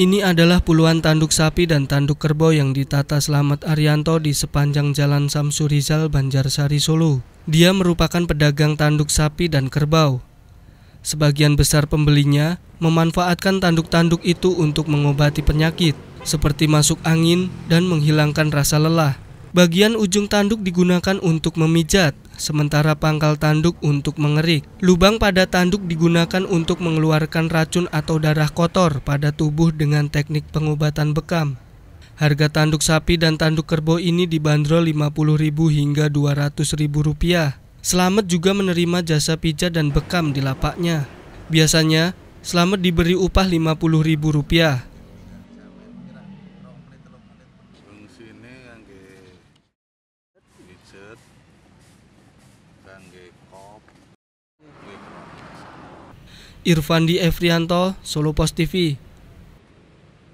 Ini adalah puluhan tanduk sapi dan tanduk kerbau yang ditata Selamat Arianto di sepanjang Jalan Samsurizal, Banjarsari, Solo. Dia merupakan pedagang tanduk sapi dan kerbau. Sebagian besar pembelinya memanfaatkan tanduk-tanduk itu untuk mengobati penyakit, seperti masuk angin dan menghilangkan rasa lelah. Bagian ujung tanduk digunakan untuk memijat sementara pangkal tanduk untuk mengerik. Lubang pada tanduk digunakan untuk mengeluarkan racun atau darah kotor pada tubuh dengan teknik pengobatan bekam. Harga tanduk sapi dan tanduk kerbau ini dibanderol Rp50.000 hingga Rp200.000. Selamat juga menerima jasa pijat dan bekam di lapaknya. Biasanya, Selamat diberi upah Rp50.000. Irfandi Efrianto Solo Post TV